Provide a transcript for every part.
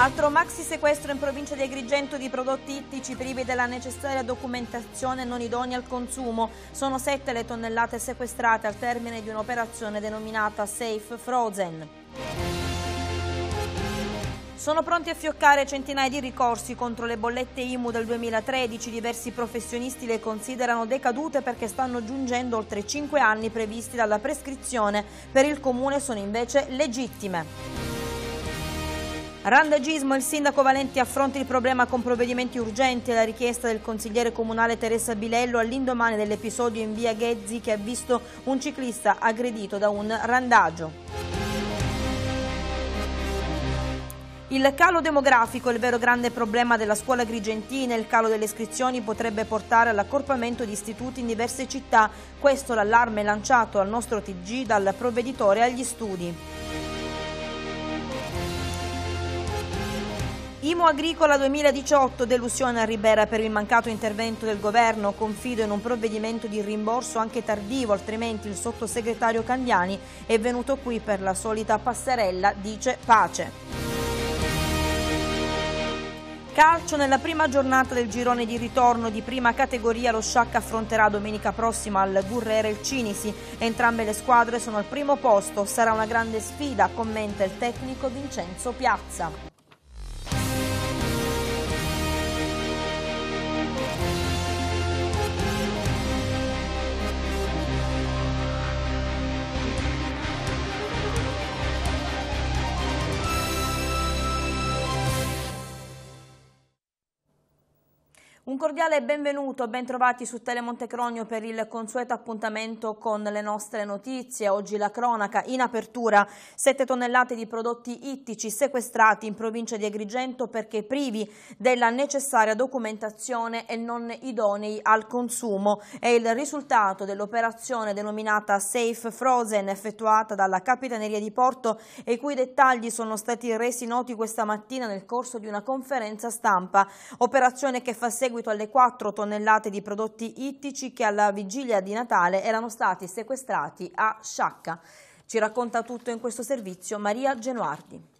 Altro maxi sequestro in provincia di Agrigento di prodotti ittici privi della necessaria documentazione non idonea al consumo. Sono sette le tonnellate sequestrate al termine di un'operazione denominata Safe Frozen. Sono pronti a fioccare centinaia di ricorsi contro le bollette IMU del 2013. Diversi professionisti le considerano decadute perché stanno giungendo oltre 5 anni previsti dalla prescrizione. Per il Comune sono invece legittime. Randagismo, il sindaco Valenti affronta il problema con provvedimenti urgenti alla richiesta del consigliere comunale Teresa Bilello all'indomani dell'episodio in via Ghezzi che ha visto un ciclista aggredito da un randagio. Il calo demografico è il vero grande problema della scuola grigentina. Il calo delle iscrizioni potrebbe portare all'accorpamento di istituti in diverse città. Questo l'allarme lanciato al nostro TG dal provveditore agli studi. Imo Agricola 2018, delusione a Ribera per il mancato intervento del governo, confido in un provvedimento di rimborso anche tardivo, altrimenti il sottosegretario Candiani è venuto qui per la solita passerella, dice pace. Calcio nella prima giornata del girone di ritorno di prima categoria lo Sciacca affronterà domenica prossima al Gurrera il Cinisi. Entrambe le squadre sono al primo posto, sarà una grande sfida, commenta il tecnico Vincenzo Piazza. cordiale benvenuto, ben trovati su Telemonte Cronio per il consueto appuntamento con le nostre notizie. Oggi la cronaca, in apertura 7 tonnellate di prodotti ittici sequestrati in provincia di Agrigento perché privi della necessaria documentazione e non idonei al consumo. È il risultato dell'operazione denominata Safe Frozen effettuata dalla Capitaneria di Porto e i cui dettagli sono stati resi noti questa mattina nel corso di una conferenza stampa. Operazione che fa seguito riferimento alle 4 tonnellate di prodotti ittici che alla vigilia di Natale erano stati sequestrati a Sciacca. Ci racconta tutto in questo servizio Maria Genuardi.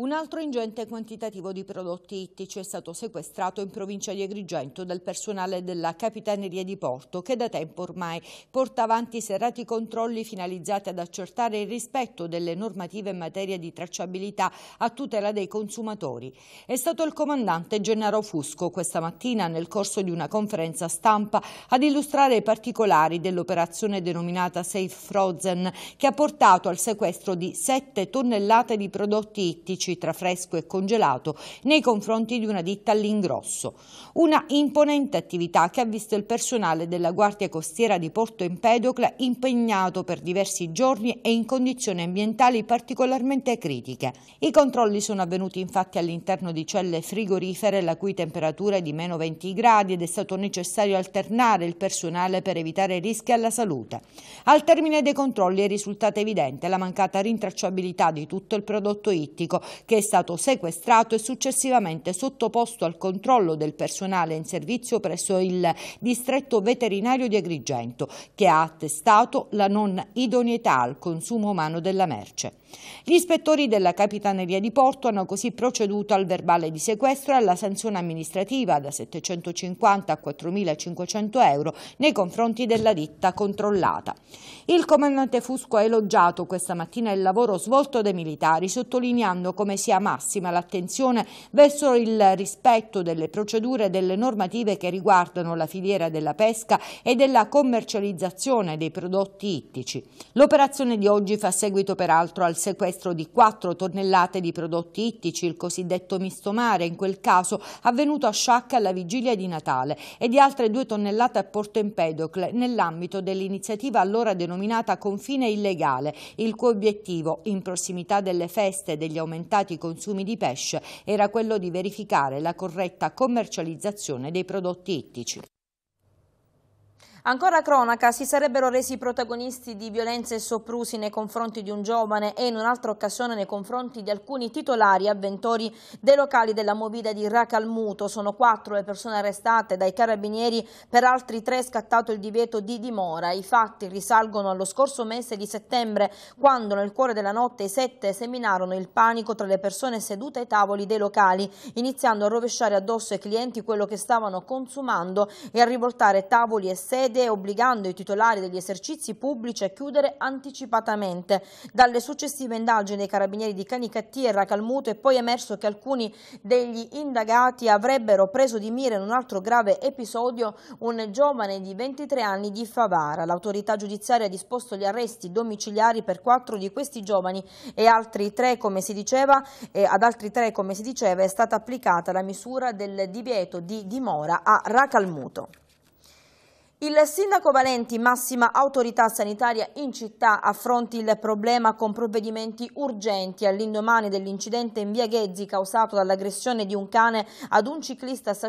Un altro ingente quantitativo di prodotti ittici è stato sequestrato in provincia di Agrigento dal personale della Capitaneria di Porto che da tempo ormai porta avanti serrati controlli finalizzati ad accertare il rispetto delle normative in materia di tracciabilità a tutela dei consumatori. È stato il comandante Gennaro Fusco questa mattina nel corso di una conferenza stampa ad illustrare i particolari dell'operazione denominata Safe Frozen che ha portato al sequestro di 7 tonnellate di prodotti ittici commerci tra fresco e congelato nei confronti di una ditta all'ingrosso. Una imponente attività che ha visto il personale della Guardia Costiera di Porto Empedocle impegnato per diversi giorni e in condizioni ambientali particolarmente critiche. I controlli sono avvenuti infatti all'interno di celle frigorifere la cui temperatura è di meno 20 gradi ed è stato necessario alternare il personale per evitare rischi alla salute. Al termine dei controlli è risultata evidente la mancata rintracciabilità di tutto il prodotto ittico che è stato sequestrato e successivamente sottoposto al controllo del personale in servizio presso il distretto veterinario di Agrigento, che ha attestato la non idoneità al consumo umano della merce. Gli ispettori della Capitaneria di Porto hanno così proceduto al verbale di sequestro e alla sanzione amministrativa da 750 a 4.500 euro nei confronti della ditta controllata. Il comandante Fusco ha elogiato questa mattina il lavoro svolto dai militari, sottolineando come sia massima l'attenzione verso il rispetto delle procedure e delle normative che riguardano la filiera della pesca e della commercializzazione dei prodotti ittici. L'operazione di oggi fa seguito peraltro al sequestro di 4 tonnellate di prodotti ittici, il cosiddetto misto mare, in quel caso avvenuto a Sciacca alla vigilia di Natale, e di altre 2 tonnellate a Porto Empedocle nell'ambito dell'iniziativa allora denominata Confine Illegale, il cui obiettivo, in prossimità delle feste e degli aumentati consumi di pesce, era quello di verificare la corretta commercializzazione dei prodotti ittici. Ancora cronaca, si sarebbero resi protagonisti di violenze e soprusi nei confronti di un giovane e in un'altra occasione nei confronti di alcuni titolari avventori dei locali della movida di Racalmuto. Sono quattro le persone arrestate dai carabinieri, per altri tre scattato il divieto di dimora. I fatti risalgono allo scorso mese di settembre, quando nel cuore della notte i sette seminarono il panico tra le persone sedute ai tavoli dei locali, iniziando a rovesciare addosso ai clienti quello che stavano consumando e a rivoltare tavoli e sedie sede, obbligando i titolari degli esercizi pubblici a chiudere anticipatamente. Dalle successive indagini dei carabinieri di Canicattì e Racalmuto è poi emerso che alcuni degli indagati avrebbero preso di mira in un altro grave episodio un giovane di 23 anni di Favara. L'autorità giudiziaria ha disposto gli arresti domiciliari per quattro di questi giovani e altri tre, come si diceva, ad altri tre, come si diceva, è stata applicata la misura del divieto di dimora a Racalmuto. Il sindaco Valenti, massima autorità sanitaria in città, affronti il problema con provvedimenti urgenti all'indomani dell'incidente in via Ghezzi causato dall'aggressione di un cane ad un ciclista saccense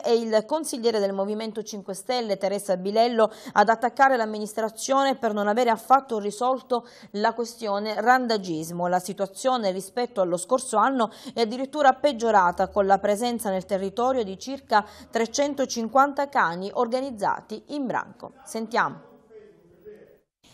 Saccenze e il consigliere del Movimento 5 Stelle Teresa Bilello ad attaccare l'amministrazione per non avere affatto risolto la questione randagismo. La situazione rispetto allo scorso anno è addirittura peggiorata con la presenza nel territorio di circa 350 cani organizzati in branco. Sentiamo.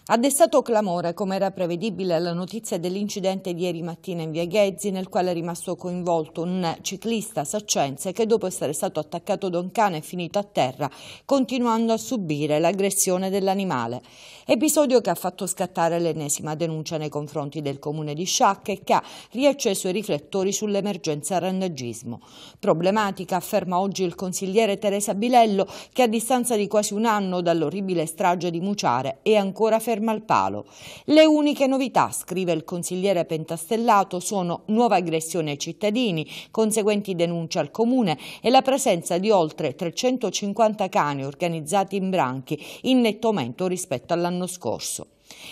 Ha destato clamore, come era prevedibile, la notizia dell'incidente di ieri mattina in via Ghezzi, nel quale è rimasto coinvolto un ciclista saccense che, dopo essere stato attaccato da un cane, è finito a terra, continuando a subire l'aggressione dell'animale. Episodio che ha fatto scattare l'ennesima denuncia nei confronti del comune di Sciacca e che ha riacceso i riflettori sull'emergenza randagismo. Problematica, afferma oggi il consigliere Teresa Bilello, che a distanza di quasi un anno dall'orribile strage di Muciare è ancora fermo ferma al palo. Le uniche novità, scrive il consigliere pentastellato, sono nuova aggressione ai cittadini, conseguenti denunce al comune e la presenza di oltre 350 cani organizzati in branchi, in netto aumento rispetto all'anno scorso.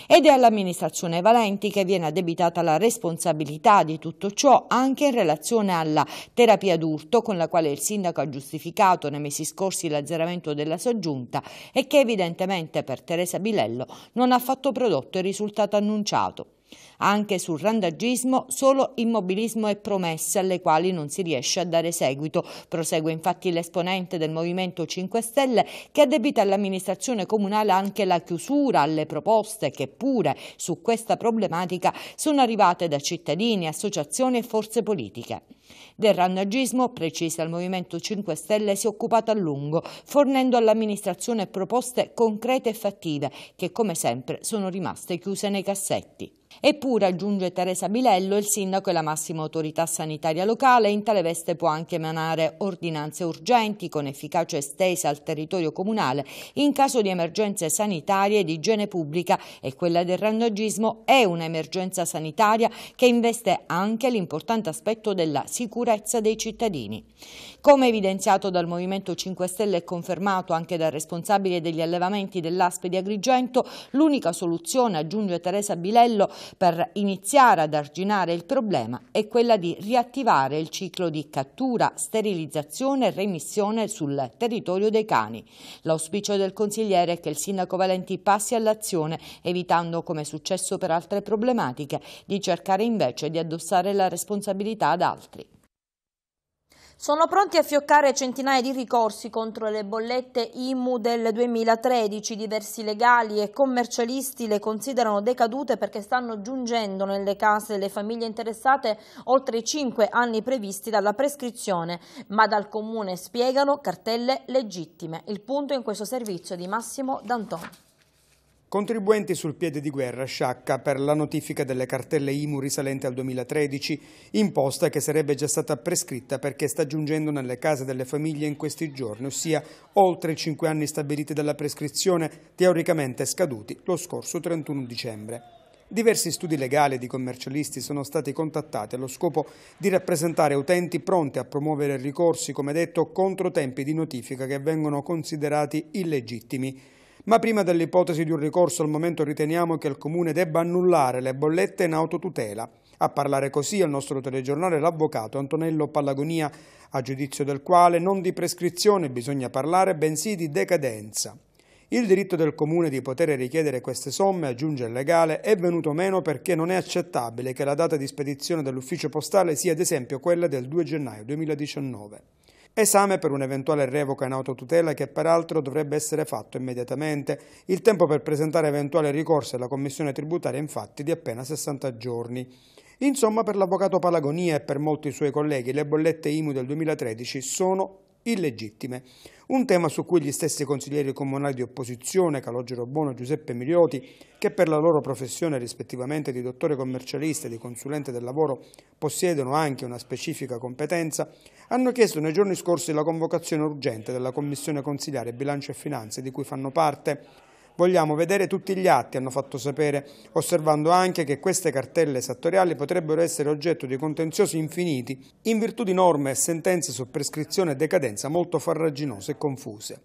Ed è all'amministrazione Valenti che viene addebitata la responsabilità di tutto ciò anche in relazione alla terapia d'urto con la quale il sindaco ha giustificato nei mesi scorsi l'azzeramento della soggiunta e che evidentemente per Teresa Bilello non ha fatto prodotto il risultato annunciato. Anche sul randagismo solo immobilismo e promesse alle quali non si riesce a dare seguito. Prosegue infatti l'esponente del Movimento 5 Stelle che addebita all'amministrazione comunale anche la chiusura alle proposte che pure su questa problematica sono arrivate da cittadini, associazioni e forze politiche. Del randagismo, precisa il Movimento 5 Stelle, si è occupato a lungo, fornendo all'amministrazione proposte concrete e fattive che come sempre sono rimaste chiuse nei cassetti. Eppure cura, aggiunge Teresa Bilello, il sindaco e la massima autorità sanitaria locale in tale veste può anche emanare ordinanze urgenti con efficacia estesa al territorio comunale in caso di emergenze sanitarie e di igiene pubblica e quella del randagismo è un'emergenza sanitaria che investe anche l'importante aspetto della sicurezza dei cittadini. Come evidenziato dal Movimento 5 Stelle e confermato anche dal responsabile degli allevamenti dell'Aspe di Agrigento, l'unica soluzione, aggiunge Teresa Bilello, per iniziare ad arginare il problema è quella di riattivare il ciclo di cattura, sterilizzazione e remissione sul territorio dei cani. L'auspicio del consigliere è che il sindaco Valenti passi all'azione, evitando, come è successo per altre problematiche, di cercare invece di addossare la responsabilità ad altri. Sono pronti a fioccare centinaia di ricorsi contro le bollette IMU del 2013. Diversi legali e commercialisti le considerano decadute perché stanno giungendo nelle case delle famiglie interessate oltre i 5 anni previsti dalla prescrizione, ma dal comune spiegano cartelle legittime. Il punto in questo servizio di Massimo D'Antoni. Contribuenti sul piede di guerra sciacca per la notifica delle cartelle IMU risalente al 2013, imposta che sarebbe già stata prescritta perché sta giungendo nelle case delle famiglie in questi giorni, ossia oltre i cinque anni stabiliti dalla prescrizione, teoricamente scaduti lo scorso 31 dicembre. Diversi studi legali di commercialisti sono stati contattati allo scopo di rappresentare utenti pronti a promuovere ricorsi, come detto, contro tempi di notifica che vengono considerati illegittimi. Ma prima dell'ipotesi di un ricorso al momento riteniamo che il Comune debba annullare le bollette in autotutela. A parlare così al nostro telegiornale l'avvocato Antonello Pallagonia, a giudizio del quale non di prescrizione bisogna parlare, bensì di decadenza. Il diritto del Comune di poter richiedere queste somme, aggiunge il legale, è venuto meno perché non è accettabile che la data di spedizione dell'ufficio postale sia ad esempio quella del 2 gennaio 2019. Esame per un'eventuale revoca in autotutela che peraltro dovrebbe essere fatto immediatamente. Il tempo per presentare eventuali ricorsi alla Commissione tributaria infatti di appena 60 giorni. Insomma, per l'avvocato Palagonia e per molti suoi colleghi le bollette IMU del 2013 sono illegittime. Un tema su cui gli stessi consiglieri comunali di opposizione, Calogero Buono e Giuseppe Milioti, che per la loro professione rispettivamente di dottore commercialista e di consulente del lavoro possiedono anche una specifica competenza, hanno chiesto nei giorni scorsi la convocazione urgente della Commissione Consigliare Bilancio e Finanze di cui fanno parte Vogliamo vedere tutti gli atti, hanno fatto sapere, osservando anche che queste cartelle esattoriali potrebbero essere oggetto di contenziosi infiniti in virtù di norme e sentenze su prescrizione e decadenza molto farraginose e confuse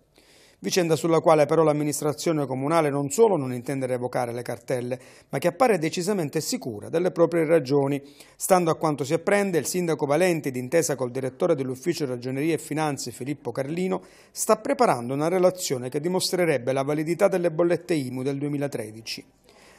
vicenda sulla quale però l'amministrazione comunale non solo non intende revocare le cartelle, ma che appare decisamente sicura delle proprie ragioni. Stando a quanto si apprende, il sindaco Valenti, d'intesa col direttore dell'ufficio Ragioneria e Finanze Filippo Carlino, sta preparando una relazione che dimostrerebbe la validità delle bollette IMU del 2013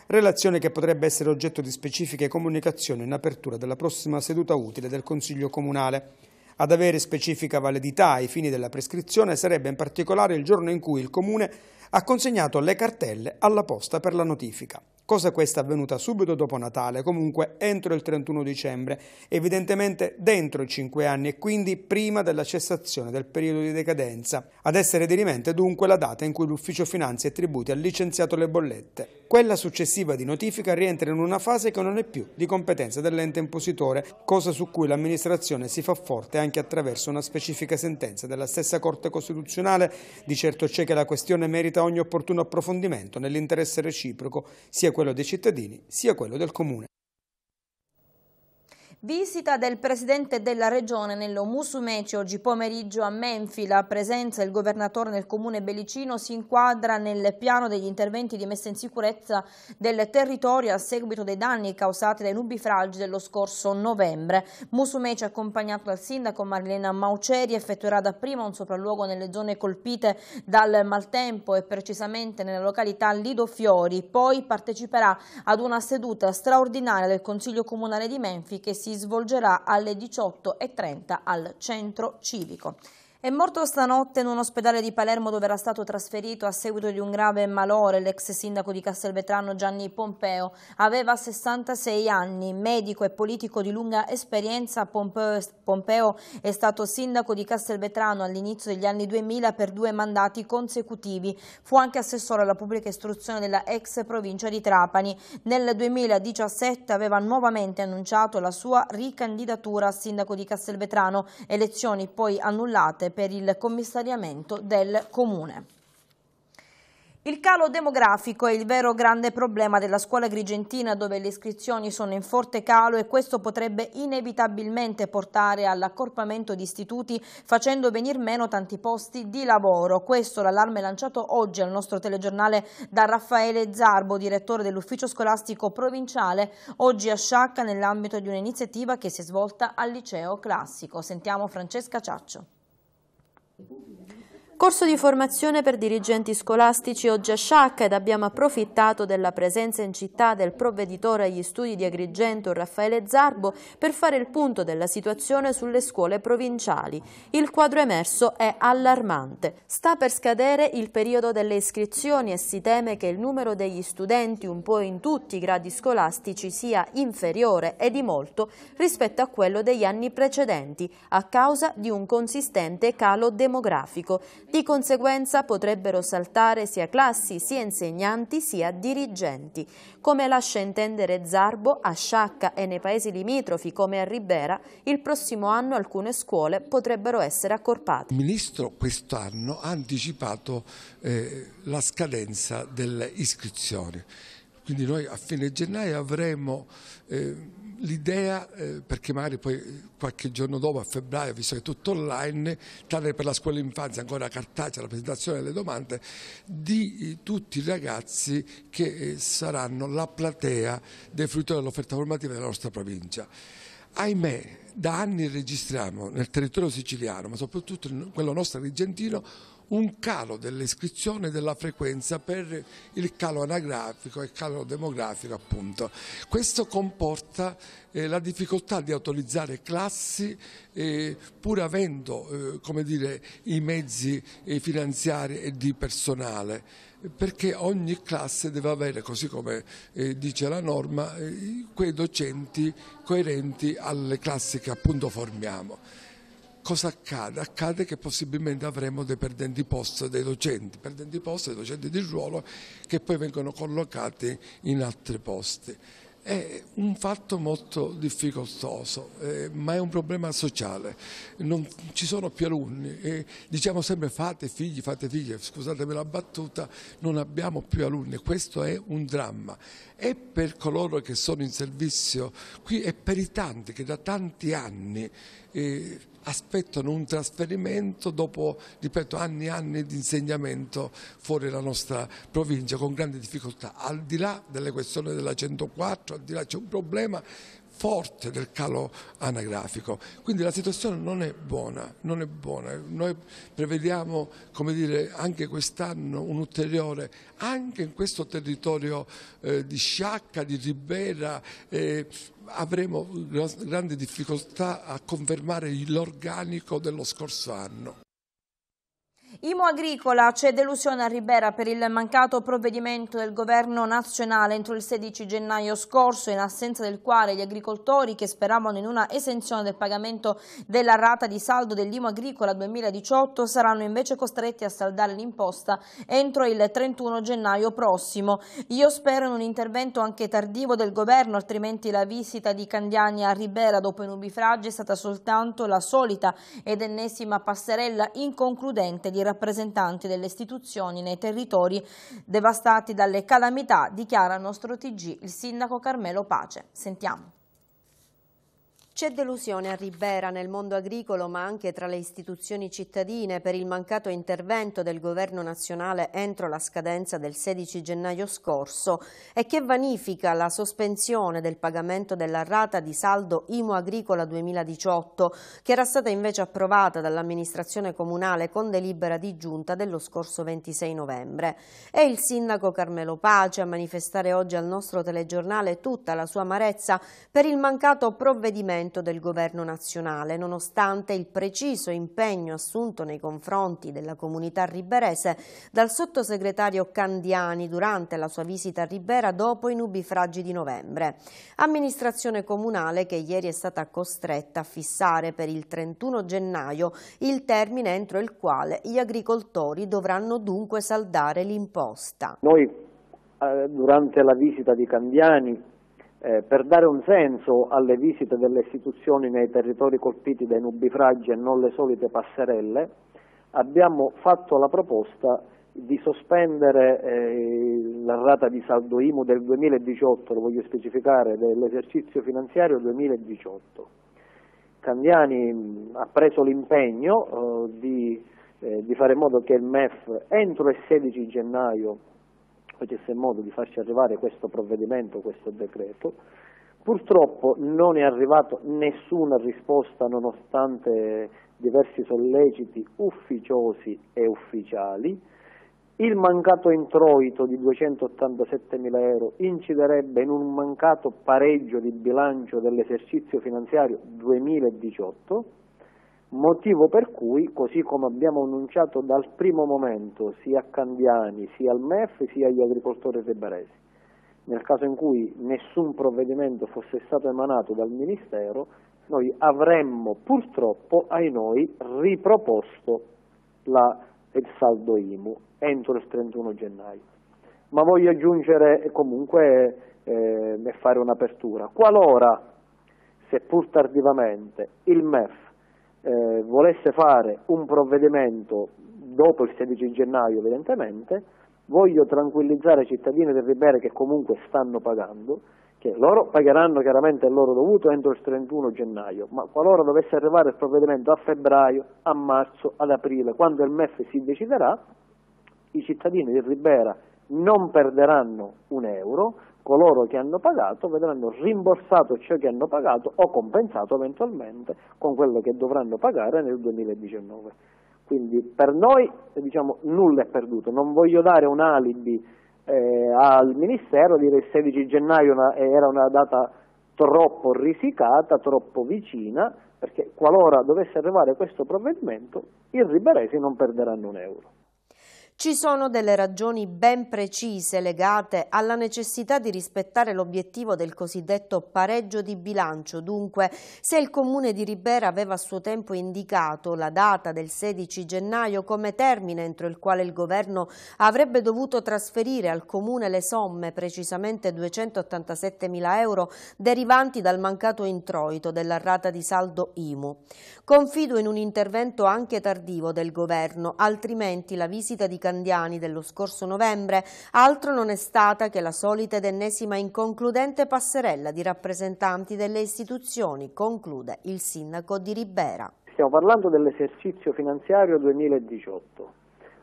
relazione che potrebbe essere oggetto di specifiche comunicazioni in apertura della prossima seduta utile del Consiglio Comunale. Ad avere specifica validità ai fini della prescrizione sarebbe in particolare il giorno in cui il Comune ha consegnato le cartelle alla posta per la notifica. Cosa questa avvenuta subito dopo Natale, comunque entro il 31 dicembre, evidentemente dentro i cinque anni e quindi prima della cessazione del periodo di decadenza. Ad essere dirimente dunque la data in cui l'Ufficio Finanze e Tributi ha licenziato le bollette. Quella successiva di notifica rientra in una fase che non è più di competenza dell'ente impositore, cosa su cui l'amministrazione si fa forte anche attraverso una specifica sentenza della stessa Corte Costituzionale. Di certo c'è che la questione merita ogni opportuno approfondimento nell'interesse reciproco, sia quello dei cittadini sia quello del Comune. Visita del Presidente della Regione nello Musumeci oggi pomeriggio a Menfi. La presenza del Governatore nel Comune Bellicino si inquadra nel piano degli interventi di messa in sicurezza del territorio a seguito dei danni causati dai nubifragi dello scorso novembre. Musumeci, accompagnato dal Sindaco Marlena Mauceri, effettuerà dapprima un sopralluogo nelle zone colpite dal maltempo e precisamente nella località Lidofiori. Poi parteciperà ad una seduta straordinaria del Consiglio Comunale di Menfi che si svolgerà alle 18.30 al Centro Civico. È morto stanotte in un ospedale di Palermo dove era stato trasferito a seguito di un grave malore. L'ex sindaco di Castelvetrano Gianni Pompeo aveva 66 anni, medico e politico di lunga esperienza. Pompeo, è stato sindaco di Castelvetrano all'inizio degli anni 2000 per due mandati consecutivi. Fu anche assessore alla pubblica istruzione della ex provincia di Trapani. Nel 2017 aveva nuovamente annunciato la sua ricandidatura a sindaco di Castelvetrano, elezioni poi annullate scelte per il commissariamento del Comune. Il calo demografico è il vero grande problema della scuola grigentina dove le iscrizioni sono in forte calo e questo potrebbe inevitabilmente portare all'accorpamento di istituti facendo venir meno tanti posti di lavoro. Questo l'allarme lanciato oggi al nostro telegiornale da Raffaele Zarbo, direttore dell'ufficio scolastico provinciale, oggi a Sciacca nell'ambito di un'iniziativa che si è svolta al liceo classico. Sentiamo Francesca Ciaccio. people do that. Corso di formazione per dirigenti scolastici oggi a Sciacca ed abbiamo approfittato della presenza in città del provveditore agli studi di Agrigento Raffaele Zarbo per fare il punto della situazione sulle scuole provinciali. Il quadro emerso è allarmante. Sta per scadere il periodo delle iscrizioni e si teme che il numero degli studenti un po' in tutti i gradi scolastici sia inferiore e di molto rispetto a quello degli anni precedenti a causa di un consistente calo demografico. Di conseguenza potrebbero saltare sia classi, sia insegnanti, sia dirigenti. Come lascia intendere Zarbo, a Sciacca e nei paesi limitrofi come a Ribera, il prossimo anno alcune scuole potrebbero essere accorpate. Il Ministro quest'anno ha anticipato eh, la scadenza delle iscrizioni. Quindi noi a fine gennaio avremo eh, l'idea, eh, perché magari poi eh, qualche giorno dopo, a febbraio, visto che è tutto online, tranne per la scuola infanzia, ancora cartacea, la presentazione delle domande, di eh, tutti i ragazzi che eh, saranno la platea dei fruttori dell'offerta formativa della nostra provincia. Ahimè, da anni registriamo nel territorio siciliano, ma soprattutto in quello nostro argentino, un calo dell'iscrizione della frequenza per il calo anagrafico e calo demografico appunto. Questo comporta eh, la difficoltà di autorizzare classi eh, pur avendo eh, come dire, i mezzi eh, finanziari e di personale perché ogni classe deve avere, così come eh, dice la norma, eh, quei docenti coerenti alle classi che appunto formiamo cosa accade? Accade che possibilmente avremo dei perdenti posto dei docenti, perdenti posto dei docenti di ruolo che poi vengono collocati in altri posti. È un fatto molto difficoltoso, eh, ma è un problema sociale. Non ci sono più alunni. Eh, diciamo sempre fate figli, fate figli, scusatemi la battuta, non abbiamo più alunni. Questo è un dramma. E per coloro che sono in servizio qui e per i tanti che da tanti anni... Eh, aspettano un trasferimento dopo, ripeto, anni e anni di insegnamento fuori la nostra provincia con grandi difficoltà. Al di là delle questioni della 104, al di là c'è un problema forte del calo anagrafico. Quindi la situazione non è buona, non è buona. Noi prevediamo dire, anche quest'anno un ulteriore, anche in questo territorio eh, di Sciacca, di Ribera, eh, avremo grandi difficoltà a confermare l'organico dello scorso anno. Imo Agricola, c'è delusione a Ribera per il mancato provvedimento del governo nazionale entro il 16 gennaio scorso, in assenza del quale gli agricoltori che speravano in una esenzione del pagamento della rata di saldo dell'Imo Agricola 2018 saranno invece costretti a saldare l'imposta entro il 31 gennaio prossimo. Io spero in un intervento anche tardivo del governo, altrimenti la visita di Candiani a Ribera dopo i nubifragi è stata soltanto la solita ed ennesima passerella inconcludente di i rappresentanti delle istituzioni nei territori devastati dalle calamità, dichiara il nostro TG il sindaco Carmelo Pace. Sentiamo. C'è delusione a Ribera nel mondo agricolo ma anche tra le istituzioni cittadine per il mancato intervento del governo nazionale entro la scadenza del 16 gennaio scorso e che vanifica la sospensione del pagamento della rata di saldo IMO Agricola 2018 che era stata invece approvata dall'amministrazione comunale con delibera di giunta dello scorso 26 novembre. È il sindaco Carmelo Pace a manifestare oggi al nostro telegiornale tutta la sua amarezza per il mancato provvedimento intervento del governo nazionale, nonostante il preciso impegno assunto nei confronti della comunità riberese dal sottosegretario Candiani durante la sua visita a Ribera dopo i nubifragi di novembre. Amministrazione comunale che ieri è stata costretta a fissare per il 31 gennaio il termine entro il quale gli agricoltori dovranno dunque saldare l'imposta. Noi eh, durante la visita di Candiani eh, per dare un senso alle visite delle istituzioni nei territori colpiti dai nubifragi e non le solite passerelle, abbiamo fatto la proposta di sospendere eh, la rata di saldo IMU del 2018, lo voglio specificare, dell'esercizio finanziario 2018. Candiani ha preso l'impegno eh, di, eh, di fare in modo che il MEF entro il 16 gennaio facesse in modo di farci arrivare questo provvedimento, questo decreto. Purtroppo non è arrivata nessuna risposta nonostante diversi solleciti ufficiosi e ufficiali. Il mancato introito di 287 mila euro inciderebbe in un mancato pareggio di bilancio dell'esercizio finanziario 2018 motivo per cui, così come abbiamo annunciato dal primo momento sia a Candiani, sia al MEF, sia agli agricoltori teberesi, nel caso in cui nessun provvedimento fosse stato emanato dal Ministero, noi avremmo purtroppo ai noi riproposto la, il saldo IMU entro il 31 gennaio. Ma voglio aggiungere comunque eh, e fare un'apertura. Qualora, seppur tardivamente, il MEF eh, volesse fare un provvedimento dopo il 16 gennaio evidentemente, voglio tranquillizzare i cittadini del Ribera che comunque stanno pagando, che loro pagheranno chiaramente il loro dovuto entro il 31 gennaio, ma qualora dovesse arrivare il provvedimento a febbraio, a marzo, ad aprile, quando il MEF si deciderà, i cittadini del Ribera non perderanno un euro, coloro che hanno pagato vedranno rimborsato ciò che hanno pagato o compensato eventualmente con quello che dovranno pagare nel 2019. Quindi per noi diciamo, nulla è perduto, non voglio dare un alibi eh, al Ministero, dire il 16 gennaio una, era una data troppo risicata, troppo vicina, perché qualora dovesse arrivare questo provvedimento i riberesi non perderanno un euro. Ci sono delle ragioni ben precise legate alla necessità di rispettare l'obiettivo del cosiddetto pareggio di bilancio. Dunque, se il Comune di Ribera aveva a suo tempo indicato la data del 16 gennaio come termine entro il quale il Governo avrebbe dovuto trasferire al Comune le somme, precisamente 287 mila euro, derivanti dal mancato introito della rata di saldo IMU. Confido in un intervento anche tardivo del Governo, altrimenti la visita di Gandiani dello scorso novembre, altro non è stata che la solita ed ennesima inconcludente passerella di rappresentanti delle istituzioni, conclude il sindaco di Ribera. Stiamo parlando dell'esercizio finanziario 2018.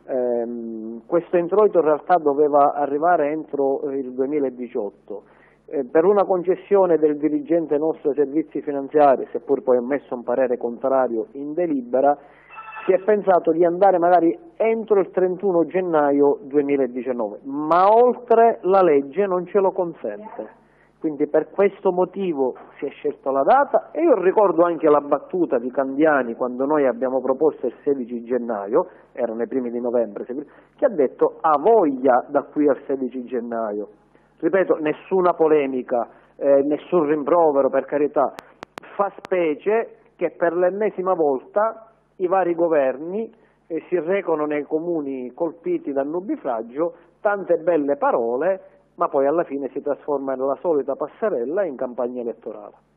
Eh, questo introito in realtà doveva arrivare entro il 2018. Eh, per una concessione del dirigente nostro ai servizi finanziari, seppur poi ha messo un parere contrario in delibera, si è pensato di andare magari entro il 31 gennaio 2019, ma oltre la legge non ce lo consente. Quindi per questo motivo si è scelta la data e io ricordo anche la battuta di Candiani quando noi abbiamo proposto il 16 gennaio, erano i primi di novembre, che ha detto ha voglia da qui al 16 gennaio. Ripeto, nessuna polemica, eh, nessun rimprovero per carità, fa specie che per l'ennesima volta i vari governi eh, si recono nei comuni colpiti dal nubifragio, tante belle parole, ma poi alla fine si trasforma nella solita passerella in campagna elettorale.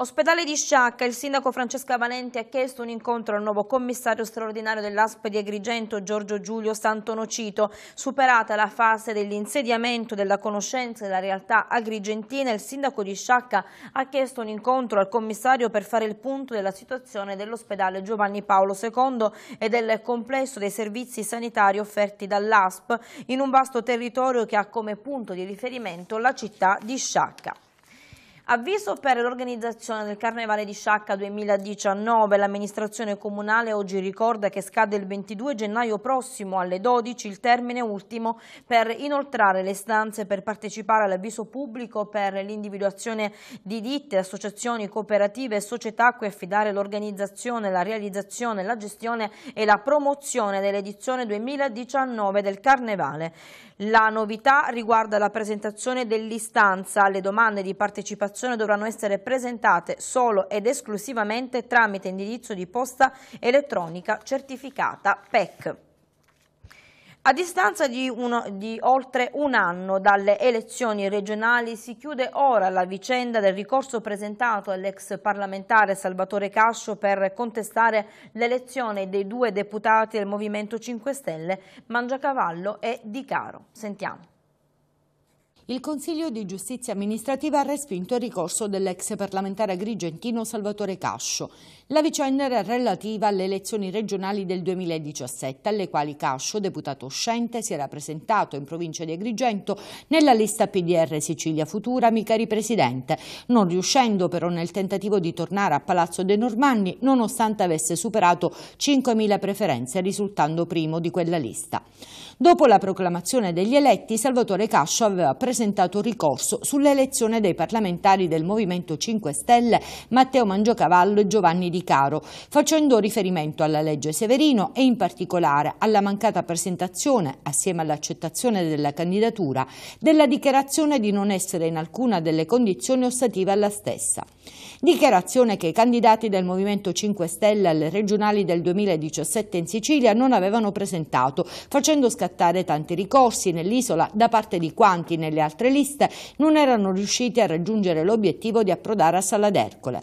Ospedale di Sciacca, il sindaco Francesca Valenti ha chiesto un incontro al nuovo commissario straordinario dell'ASP di Agrigento Giorgio Giulio Santonocito. Superata la fase dell'insediamento della conoscenza della realtà agrigentina, il sindaco di Sciacca ha chiesto un incontro al commissario per fare il punto della situazione dell'ospedale Giovanni Paolo II e del complesso dei servizi sanitari offerti dall'ASP in un vasto territorio che ha come punto di riferimento la città di Sciacca. Avviso per l'organizzazione del Carnevale di Sciacca 2019. L'amministrazione comunale oggi ricorda che scade il 22 gennaio prossimo alle 12 il termine ultimo per inoltrare le stanze per partecipare all'avviso pubblico per l'individuazione di ditte, associazioni, cooperative e società a cui affidare l'organizzazione, la realizzazione, la gestione e la promozione dell'edizione 2019 del Carnevale. La novità riguarda la presentazione dell'istanza alle domande di partecipazione transazione dovranno essere presentate solo ed esclusivamente tramite indirizzo di posta elettronica certificata PEC. A distanza di, uno, di, oltre un anno dalle elezioni regionali si chiude ora la vicenda del ricorso presentato all'ex parlamentare Salvatore Cascio per contestare l'elezione dei due deputati del Movimento 5 Stelle Mangiacavallo e Di Caro. Sentiamo. Il Consiglio di Giustizia Amministrativa ha respinto il ricorso dell'ex parlamentare agrigentino Salvatore Cascio. La vicenda era relativa alle elezioni regionali del 2017, alle quali Cascio, deputato uscente, si era presentato in provincia di Agrigento nella lista PDR Sicilia Futura, Micari Presidente, non riuscendo però nel tentativo di tornare a Palazzo De Normanni, nonostante avesse superato 5.000 preferenze, risultando primo di quella lista. Dopo la proclamazione degli eletti, Salvatore Cascio aveva presentato presentato ricorso sull'elezione dei parlamentari del Movimento 5 Stelle Matteo Mangiocavallo e Giovanni Di Caro, facendo riferimento alla legge Severino e in particolare alla mancata presentazione, assieme all'accettazione della candidatura, della dichiarazione di non essere in alcuna delle condizioni ostative alla stessa. Dichiarazione che i candidati del Movimento 5 Stelle alle regionali del 2017 in Sicilia non avevano presentato, facendo scattare tanti ricorsi nell'isola da parte di quanti nelle altre altre liste non erano riusciti a raggiungere l'obiettivo di approdare a Sala d'Ercole.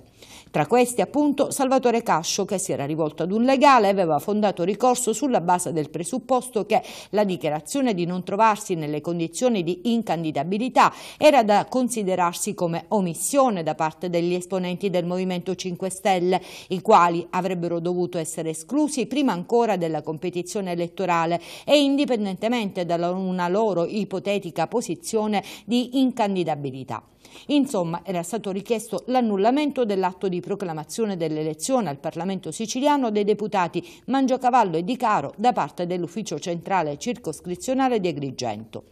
Tra questi appunto Salvatore Cascio che si era rivolto ad un legale e aveva fondato ricorso sulla base del presupposto che la dichiarazione di non trovarsi nelle condizioni di incandidabilità era da considerarsi come omissione da parte degli esponenti del Movimento 5 Stelle, i quali avrebbero dovuto essere esclusi prima ancora della competizione elettorale e indipendentemente da una loro ipotetica posizione di incandidabilità. Insomma, era stato richiesto l'annullamento dell'atto di proclamazione dell'elezione al Parlamento siciliano dei deputati Mangiocavallo e Di Caro da parte dell'Ufficio Centrale Circoscrizionale di Agrigento.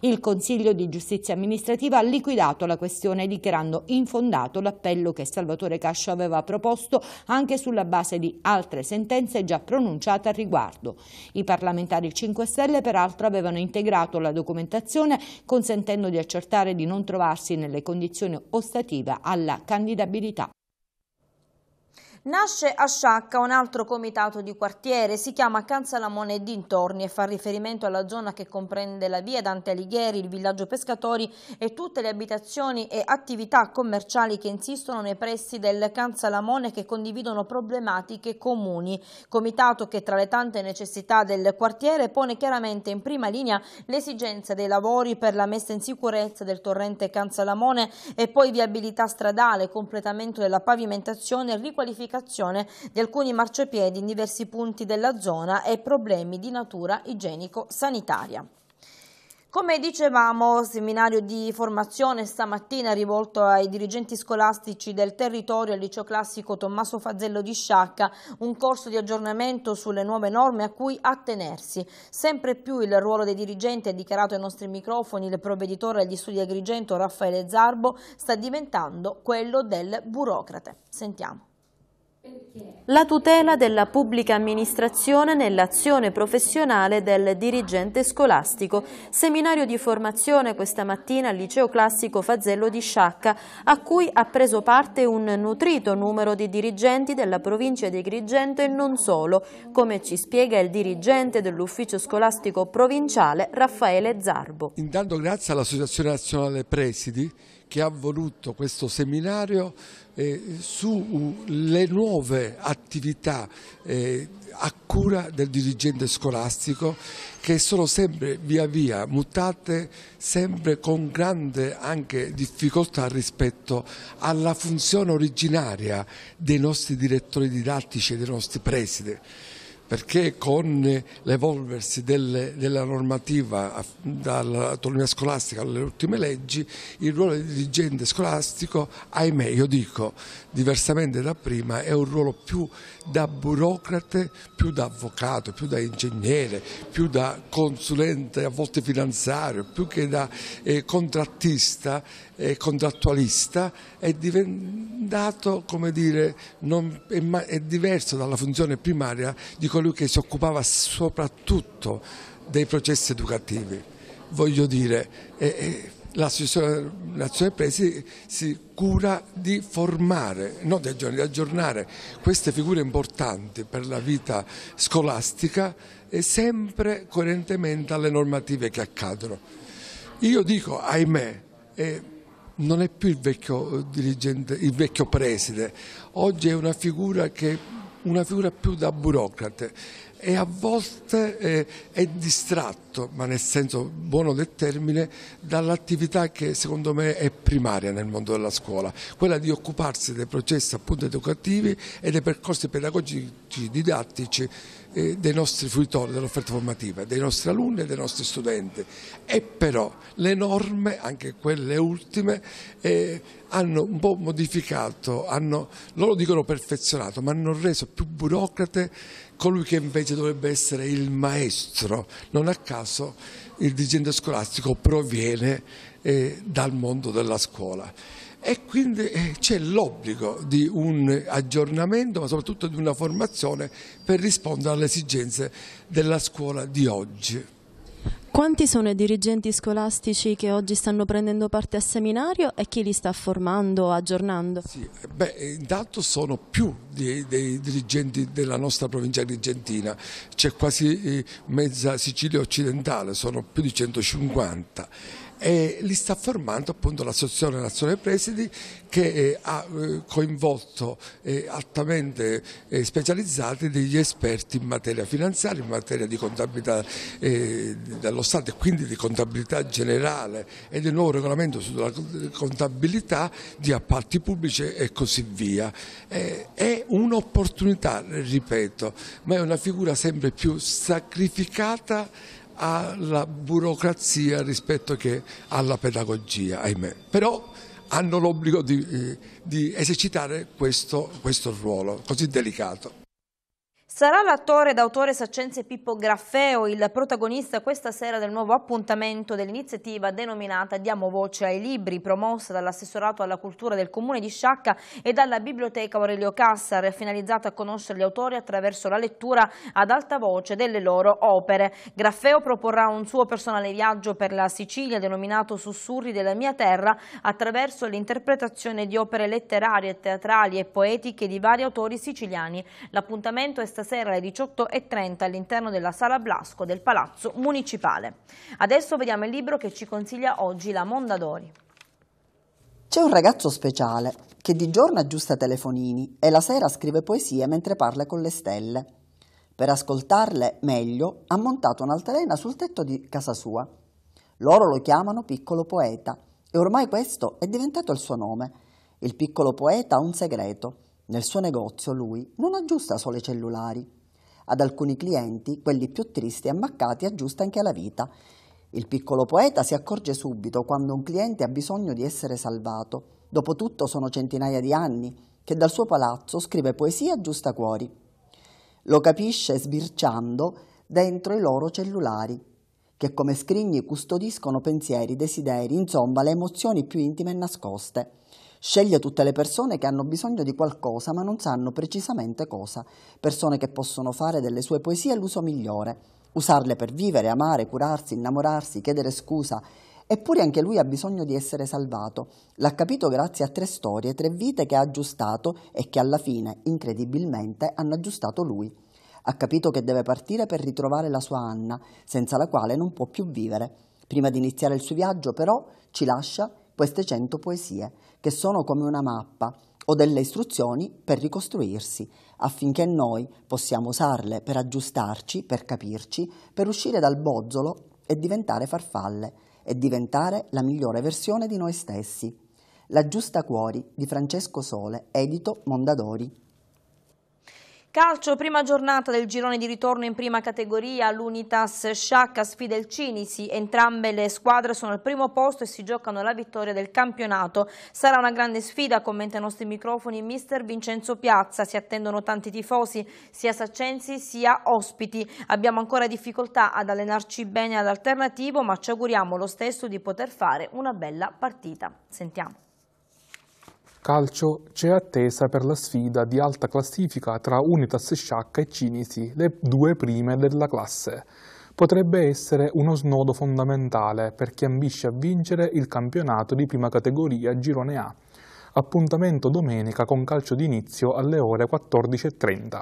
Il Consiglio di Giustizia Amministrativa ha liquidato la questione dichiarando infondato l'appello che Salvatore Cascio aveva proposto anche sulla base di altre sentenze già pronunciate al riguardo. I parlamentari 5 Stelle peraltro avevano integrato la documentazione consentendo di accertare di non trovarsi nelle condizioni ostative alla candidabilità. Nasce a Sciacca un altro comitato di quartiere, si chiama Canzalamone e dintorni e fa riferimento alla zona che comprende la via Dante Alighieri, il villaggio pescatori e tutte le abitazioni e attività commerciali che insistono nei pressi del Canzalamone che condividono problematiche comuni. Comitato che tra le tante necessità del quartiere pone chiaramente in prima linea l'esigenza dei lavori per la messa in sicurezza del torrente Canzalamone e poi viabilità stradale, completamento della pavimentazione e riqualificazione l'ubicazione di alcuni marciapiedi in diversi punti della zona e problemi di natura igienico-sanitaria. Come dicevamo, seminario di formazione stamattina rivolto ai dirigenti scolastici del territorio al liceo classico Tommaso Fazzello di Sciacca, un corso di aggiornamento sulle nuove norme a cui attenersi. Sempre più il ruolo dei dirigenti, ha dichiarato ai nostri microfoni il provveditore agli studi Agrigento Raffaele Zarbo, sta diventando quello del burocrate. Sentiamo la tutela della pubblica amministrazione nell'azione professionale del dirigente scolastico. Seminario di formazione questa mattina al Liceo Classico Fazzello di Sciacca, a cui ha preso parte un nutrito numero di dirigenti della provincia di Agrigento e non solo, come ci spiega il dirigente dell'ufficio scolastico provinciale Raffaele Zarbo. Intanto grazie all'Associazione Nazionale Presidi, che ha voluto questo seminario eh, sulle uh, nuove attività eh, a cura del dirigente scolastico che sono sempre via via mutate, sempre con grande anche difficoltà rispetto alla funzione originaria dei nostri direttori didattici e dei nostri presidi perché con l'evolversi delle, della normativa dall'autonomia scolastica alle ultime leggi, il ruolo di dirigente scolastico, ahimè, io dico, diversamente da prima, è un ruolo più da burocrate, più da avvocato, più da ingegnere, più da consulente a volte finanziario, più che da eh, contrattista e eh, contrattualista, è diventato, come dire, non, è, è diverso dalla funzione primaria di colui che si occupava soprattutto dei processi educativi. Voglio dire, è, è, l'associazione nazionale presi si cura di formare, non di aggiornare queste figure importanti per la vita scolastica e sempre coerentemente alle normative che accadono. Io dico, ahimè, eh, non è più il vecchio dirigente, il vecchio preside, oggi è una figura, che, una figura più da burocrate e a volte eh, è distratto, ma nel senso buono del termine, dall'attività che secondo me è primaria nel mondo della scuola, quella di occuparsi dei processi appunto, educativi e dei percorsi pedagogici, didattici eh, dei nostri fruitori dell'offerta formativa, dei nostri alunni e dei nostri studenti. E però le norme, anche quelle ultime, eh, hanno un po' modificato, hanno, loro dicono perfezionato, ma hanno reso più burocrate colui che invece dovrebbe essere il maestro. Non a caso il dirigente scolastico proviene eh, dal mondo della scuola. E quindi eh, c'è l'obbligo di un aggiornamento, ma soprattutto di una formazione per rispondere alle esigenze della scuola di oggi. Quanti sono i dirigenti scolastici che oggi stanno prendendo parte al seminario e chi li sta formando, aggiornando? Sì, beh, intanto sono più dei, dei dirigenti della nostra provincia argentina, c'è quasi eh, mezza Sicilia occidentale, sono più di 150 e li sta formando appunto l'Associazione Nazione Presidi che eh, ha eh, coinvolto eh, altamente specializzati degli esperti in materia finanziaria, in materia di contabilità dello Stato e quindi di contabilità generale e del nuovo regolamento sulla contabilità di appalti pubblici e così via. è un'opportunità, ripeto, ma è una figura sempre più sacrificata alla burocrazia rispetto che alla pedagogia, ahimè. Però hanno l'obbligo di, eh, di, esercitare questo, questo ruolo così delicato. Sarà l'attore ed autore saccense Pippo Graffeo il protagonista questa sera del nuovo appuntamento dell'iniziativa denominata Diamo voce ai libri, promossa dall'assessorato alla cultura del comune di Sciacca e dalla biblioteca Aurelio Cassar, finalizzata a conoscere gli autori attraverso la lettura ad alta voce delle loro opere. Graffeo proporrà un suo personale viaggio per la Sicilia denominato Sussurri della mia terra attraverso l'interpretazione di opere letterarie, teatrali e poetiche di vari autori siciliani. L'appuntamento è stato sera alle 18.30 all'interno della Sala Blasco del Palazzo Municipale. Adesso vediamo il libro che ci consiglia oggi la Mondadori. C'è un ragazzo speciale che di giorno aggiusta telefonini e la sera scrive poesie mentre parla con le stelle. Per ascoltarle meglio ha montato un'altalena sul tetto di casa sua. Loro lo chiamano piccolo poeta e ormai questo è diventato il suo nome. Il piccolo poeta ha un segreto. Nel suo negozio lui non aggiusta solo i cellulari. Ad alcuni clienti, quelli più tristi e ammaccati, aggiusta anche la vita. Il piccolo poeta si accorge subito quando un cliente ha bisogno di essere salvato. Dopotutto sono centinaia di anni che dal suo palazzo scrive poesie a giusta cuori. Lo capisce sbirciando dentro i loro cellulari, che come scrigni custodiscono pensieri, desideri, insomma le emozioni più intime e nascoste. Sceglie tutte le persone che hanno bisogno di qualcosa ma non sanno precisamente cosa, persone che possono fare delle sue poesie l'uso migliore, usarle per vivere, amare, curarsi, innamorarsi, chiedere scusa. Eppure anche lui ha bisogno di essere salvato. L'ha capito grazie a tre storie, tre vite che ha aggiustato e che alla fine, incredibilmente, hanno aggiustato lui. Ha capito che deve partire per ritrovare la sua Anna, senza la quale non può più vivere. Prima di iniziare il suo viaggio, però, ci lascia queste cento poesie, che sono come una mappa o delle istruzioni per ricostruirsi, affinché noi possiamo usarle per aggiustarci, per capirci, per uscire dal bozzolo e diventare farfalle, e diventare la migliore versione di noi stessi. La giusta cuori di Francesco Sole, edito Mondadori. Calcio, prima giornata del girone di ritorno in prima categoria, l'Unitas Sciacca sfida il Cinisi, entrambe le squadre sono al primo posto e si giocano la vittoria del campionato. Sarà una grande sfida, commenta i nostri microfoni mister Vincenzo Piazza, si attendono tanti tifosi, sia saccensi sia ospiti. Abbiamo ancora difficoltà ad allenarci bene all'alternativo, ma ci auguriamo lo stesso di poter fare una bella partita. Sentiamo calcio c'è attesa per la sfida di alta classifica tra Unitas Sciacca e Cinisi, le due prime della classe. Potrebbe essere uno snodo fondamentale per chi ambisce a vincere il campionato di prima categoria Girone A. Appuntamento domenica con calcio d'inizio alle ore 14.30.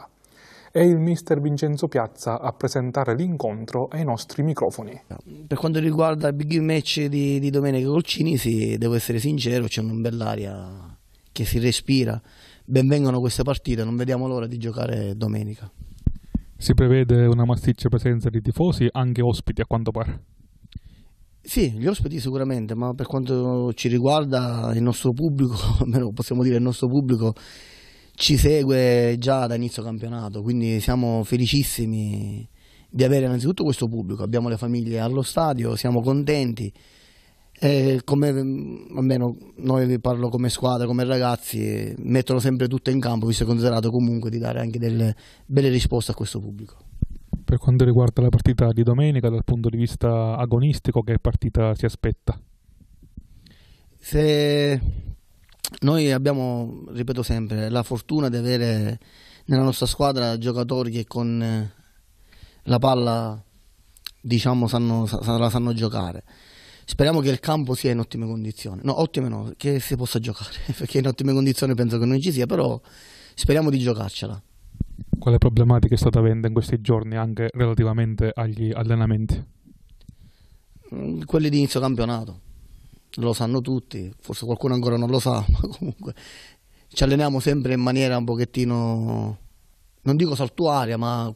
È il mister Vincenzo Piazza a presentare l'incontro ai nostri microfoni. Per quanto riguarda il big match di, di domenica col Cinisi, devo essere sincero, c'è un bell'aria che si respira. Benvengano queste partite, non vediamo l'ora di giocare domenica. Si prevede una massiccia presenza di tifosi, anche ospiti a quanto pare. Sì, gli ospiti sicuramente, ma per quanto ci riguarda il nostro pubblico, almeno possiamo dire il nostro pubblico, ci segue già da inizio campionato, quindi siamo felicissimi di avere innanzitutto questo pubblico, abbiamo le famiglie allo stadio, siamo contenti e come, almeno noi vi parlo come squadra, come ragazzi, mettono sempre tutto in campo, visto e considerato comunque di dare anche delle belle risposte a questo pubblico. Per quanto riguarda la partita di domenica, dal punto di vista agonistico, che partita si aspetta? Se noi abbiamo, ripeto sempre, la fortuna di avere nella nostra squadra giocatori che con eh, la palla diciamo sanno, la sanno giocare Speriamo che il campo sia in ottime condizioni. No, ottime no, che si possa giocare, perché in ottime condizioni penso che non ci sia, però speriamo di giocarcela. Quale problematica state avendo in questi giorni anche relativamente agli allenamenti? Mm, quelli di inizio campionato, lo sanno tutti, forse qualcuno ancora non lo sa, ma comunque ci alleniamo sempre in maniera un pochettino, non dico saltuaria, ma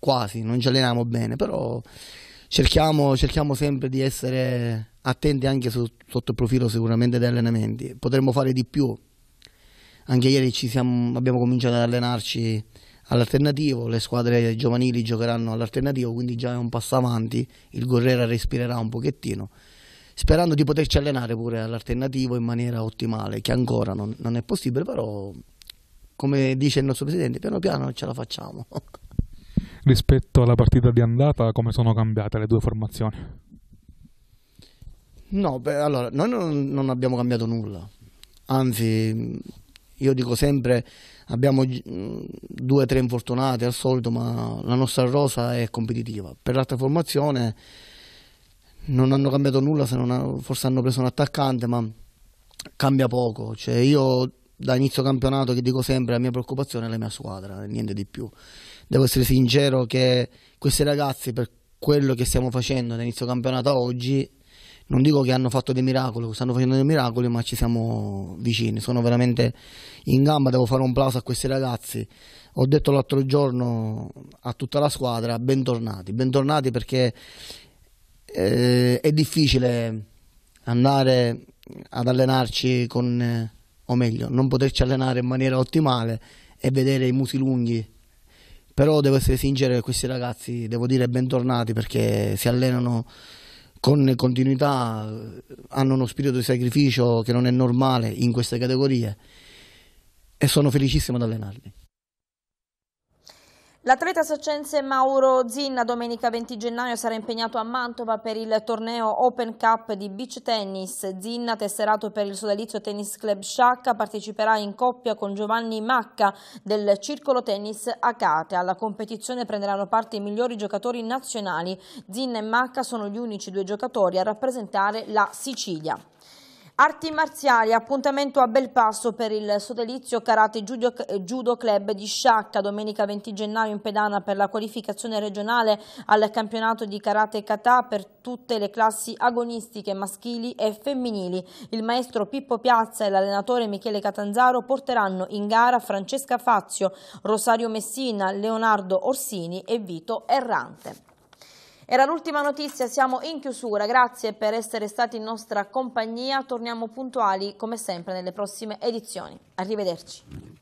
quasi, non ci alleniamo bene, però cerchiamo, cerchiamo sempre di essere attenti anche su, sotto il profilo sicuramente degli allenamenti. Potremmo fare di più. Anche ieri siamo, abbiamo cominciato ad allenarci all'alternativo, le squadre giovanili giocheranno all'alternativo, quindi già è un passo avanti, il Gorrera respirerà un pochettino, sperando di poterci allenare pure all'alternativo in maniera ottimale, che ancora non, non è possibile, però come dice il nostro presidente, piano piano ce la facciamo. rispetto alla partita di andata, come sono cambiate le due formazioni? No, beh, allora, noi non, non abbiamo cambiato nulla, anzi, io dico sempre, abbiamo mm, due o tre infortunati al solito, ma la nostra rosa è competitiva. Per l'altra formazione non hanno cambiato nulla, ha, forse hanno preso un attaccante, ma cambia poco. Cioè io da inizio campionato che dico sempre la mia preoccupazione è la mia squadra, niente di più devo essere sincero che questi ragazzi per quello che stiamo facendo all'inizio campionato oggi non dico che hanno fatto dei miracoli, stanno facendo dei miracoli, ma ci siamo vicini, sono veramente in gamba, devo fare un plauso a questi ragazzi. Ho detto l'altro giorno a tutta la squadra, bentornati, bentornati perché eh, è difficile andare ad allenarci con, eh, o meglio, non poterci allenare in maniera ottimale e vedere i musi lunghi però devo essere sincero che questi ragazzi devo dire bentornati perché si allenano con continuità hanno uno spirito di sacrificio che non è normale in queste categorie e sono felicissimo ad allenarli L'atleta saccense Mauro Zinna domenica 20 gennaio sarà impegnato a Mantova per il torneo Open Cup di beach tennis. Zinna, tesserato per il sodalizio Tennis Club Sciacca, parteciperà in coppia con Giovanni Macca del Circolo Tennis Acate. Alla competizione prenderanno parte i migliori giocatori nazionali. Zinna e Macca sono gli unici due giocatori a rappresentare la Sicilia. Arti marziali, appuntamento a bel passo per il sodalizio Karate Judo, Judo Club di Sciacca, domenica 20 gennaio in pedana per la qualificazione regionale al campionato di Karate Katà per tutte le classi agonistiche maschili e femminili. Il maestro Pippo Piazza e l'allenatore Michele Catanzaro porteranno in gara Francesca Fazio, Rosario Messina, Leonardo Orsini e Vito Errante. Era l'ultima notizia, siamo in chiusura, grazie per essere stati in nostra compagnia, torniamo puntuali come sempre nelle prossime edizioni. Arrivederci.